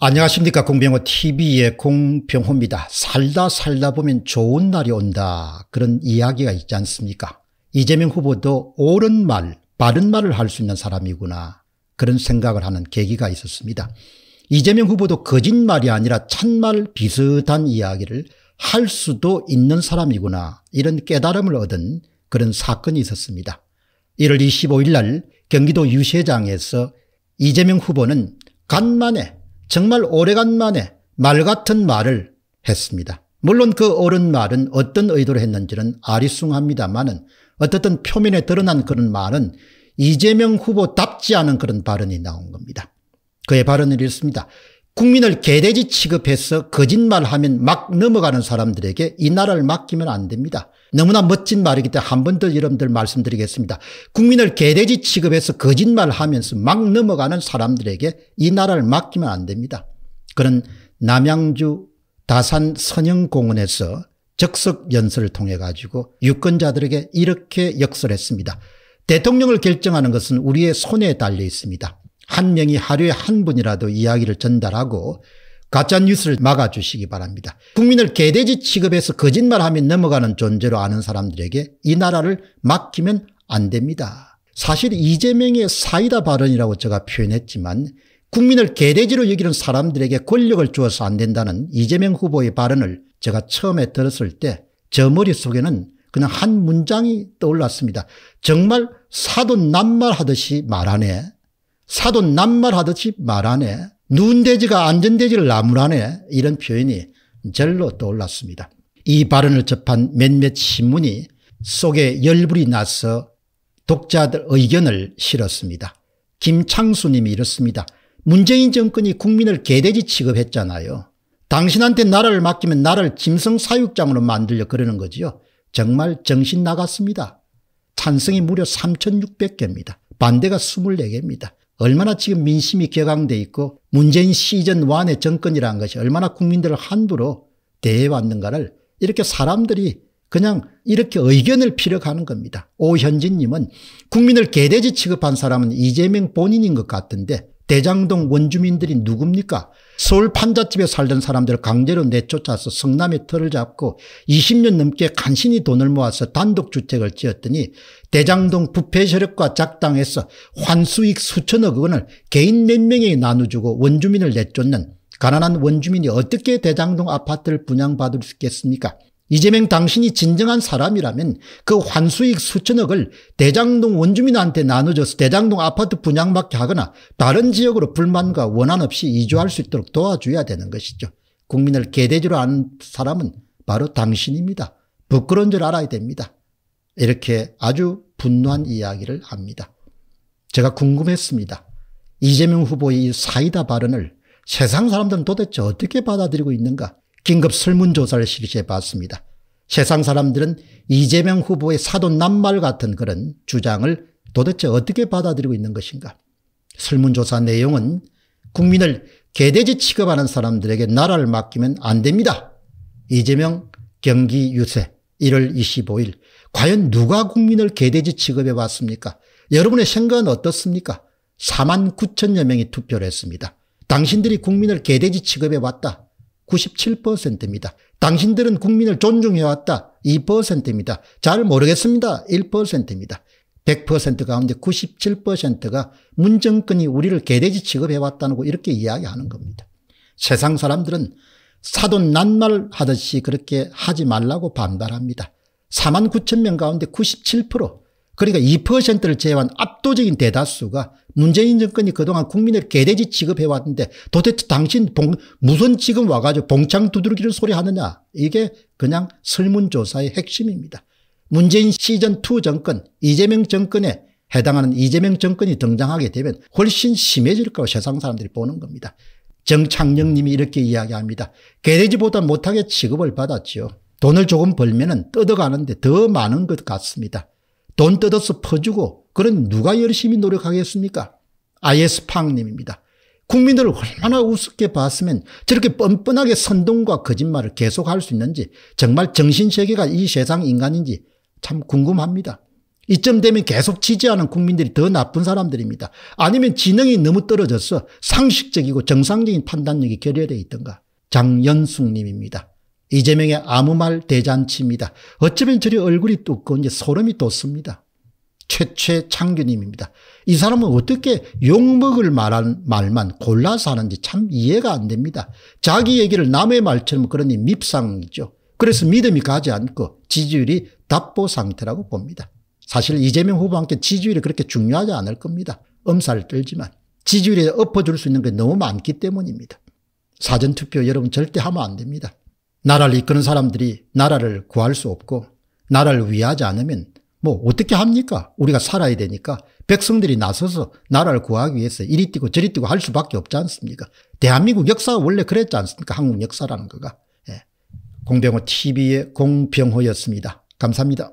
안녕하십니까 공병호 tv의 공병호입니다. 살다 살다 보면 좋은 날이 온다 그런 이야기가 있지 않습니까 이재명 후보도 옳은 말 바른 말을 할 수 있는 사람이구나 그런 생각을 하는 계기가 있었습니다. 이재명 후보도 거짓말이 아니라 찬말 비슷한 이야기를 할 수도 있는 사람이구나 이런 깨달음을 얻은 그런 사건이 있었습니다. 1월 25일 날 경기도 유세장에서 이재명 후보는 간만에 정말 오래간만에 말 같은 말을 했습니다. 물론 그 옳은 말은 어떤 의도로 했는지는 아리숭합니다만은 어떻든 표면에 드러난 그런 말은 이재명 후보답지 않은 그런 발언이 나온 겁니다. 그의 발언을 읽습니다 국민을 개돼지 취급해서 거짓말하면 막 넘어가는 사람들에게 이 나라를 맡기면 안 됩니다. 너무나 멋진 말이기 때문에 한 번 더 여러분들 말씀드리겠습니다. 국민을 개돼지 취급해서 거짓말하면서 막 넘어가는 사람들에게 이 나라를 맡기면 안 됩니다. 그런 남양주 다산 선영공원에서 적석 연설을 통해 가지고 유권자들에게 이렇게 역설했습니다. 대통령을 결정하는 것은 우리의 손에 달려 있습니다. 한 명이 하루에 한 분이라도 이야기를 전달하고 가짜뉴스를 막아주시기 바랍니다. 국민을 개돼지 취급해서 거짓말하면 넘어가는 존재로 아는 사람들에게 이 나라를 맡기면 안 됩니다. 사실 이재명의 사이다 발언이라고 제가 표현했지만 국민을 개돼지로 여기는 사람들에게 권력을 주어서 안 된다는 이재명 후보의 발언을 제가 처음에 들었을 때 저 머릿속에는 그냥 한 문장이 떠올랐습니다. 정말 사돈 낱말하듯이 말하네. 사돈 낱말하듯이 말하네. 눈돼지가 안전돼지를 나무라네 이런 표현이 절로 떠올랐습니다. 이 발언을 접한 몇몇 신문이 속에 열불이 나서 독자들 의견을 실었습니다. 김창수님이 이렇습니다. 문재인 정권이 국민을 개돼지 취급했잖아요. 당신한테 나라를 맡기면 나를 짐승사육장으로 만들려 그러는 거지요. 정말 정신 나갔습니다. 찬성이 무려 3,600개입니다. 반대가 24개입니다. 얼마나 지금 민심이 격앙돼 있고 문재인 시즌 1의 정권이라는 것이 얼마나 국민들을 함부로 대해왔는가를 이렇게 사람들이 그냥 이렇게 의견을 피력하는 겁니다. 오현진님은 국민을 개돼지 취급한 사람은 이재명 본인인 것 같은데 대장동 원주민들이 누굽니까? 서울 판잣집에 살던 사람들을 강제로 내쫓아서 성남에 터를 잡고 20년 넘게 간신히 돈을 모아서 단독주택을 지었더니 대장동 부패 세력과 작당해서 환수익 수천억 원을 개인 몇 명에 나눠주고 원주민을 내쫓는 가난한 원주민이 어떻게 대장동 아파트를 분양받을 수 있겠습니까? 이재명 당신이 진정한 사람이라면 그 환수익 수천억을 대장동 원주민한테 나눠줘서 대장동 아파트 분양받게 하거나 다른 지역으로 불만과 원한 없이 이주할 수 있도록 도와줘야 되는 것이죠. 국민을 개돼지로 아는 사람은 바로 당신입니다. 부끄러운 줄 알아야 됩니다. 이렇게 아주 분노한 이야기를 합니다. 제가 궁금했습니다. 이재명 후보의 사이다 발언을 세상 사람들은 도대체 어떻게 받아들이고 있는가 긴급 설문조사를 실시해 봤습니다. 세상 사람들은 이재명 후보의 사돈낱말 같은 그런 주장을 도대체 어떻게 받아들이고 있는 것인가. 설문조사 내용은 국민을 개돼지 취급하는 사람들에게 나라를 맡기면 안 됩니다. 이재명 경기 유세 1월 25일 과연 누가 국민을 개돼지 취급해 왔습니까? 여러분의 생각은 어떻습니까? 4만 9천여 명이 투표를 했습니다. 당신들이 국민을 개돼지 취급해 왔다. 97%입니다. 당신들은 국민을 존중해왔다. 2%입니다. 잘 모르겠습니다. 1%입니다. 100% 가운데 97%가 문정권이 우리를 개돼지 취급해왔다고 이렇게 이야기하는 겁니다. 세상 사람들은 사돈 낱말 하듯이 그렇게 하지 말라고 반발합니다. 4만 9천 명 가운데 97% 그러니까 2%를 제외한 압도적인 대다수가 문재인 정권이 그동안 국민을 개돼지 취급해왔는데 도대체 당신 봉, 무슨 지금 와가지고 봉창 두드리기를 소리하느냐. 이게 그냥 설문조사의 핵심입니다. 문재인 시즌2 정권, 이재명 정권에 해당하는 이재명 정권이 등장하게 되면 훨씬 심해질 거라고 세상 사람들이 보는 겁니다. 정창령 님이 이렇게 이야기합니다. 개돼지보다 못하게 취급을 받았지요. 돈을 조금 벌면 은 뜯어가는데 더 많은 것 같습니다. 돈 뜯어서 퍼주고 그런 누가 열심히 노력하겠습니까? 아예스악님입니다 국민들을 얼마나 우습게 봤으면 저렇게 뻔뻔하게 선동과 거짓말을 계속할 수 있는지 정말 정신세계가 이 세상 인간인지 참 궁금합니다. 이쯤 되면 계속 지지하는 국민들이 더 나쁜 사람들입니다. 아니면 지능이 너무 떨어져서 상식적이고 정상적인 판단력이 결여되어 있던가. 장연숙 님입니다. 이재명의 아무 말 대잔치입니다. 어쩌면 저리 얼굴이 두꺼운제 소름이 돋습니다. 최최 창규님입니다. 이 사람은 어떻게 욕먹을 말한 말만 골라서 하는지 참 이해가 안 됩니다. 자기 얘기를 남의 말처럼 그러니 밉상이죠. 그래서 믿음이 가지 않고 지지율이 답보 상태라고 봅니다. 사실 이재명 후보와 함께 지지율이 그렇게 중요하지 않을 겁니다. 엄살 을 떨지만 지지율에 엎어줄 수 있는 게 너무 많기 때문입니다. 사전투표 여러분 절대 하면 안 됩니다. 나라를 이끄는 사람들이 나라를 구할 수 없고 나라를 위하지 않으면 뭐 어떻게 합니까? 우리가 살아야 되니까 백성들이 나서서 나라를 구하기 위해서 이리 뛰고 저리 뛰고 할 수밖에 없지 않습니까? 대한민국 역사 가 원래 그랬지 않습니까? 한국 역사라는 거가. 예. 공병호 TV의 공병호였습니다. 감사합니다.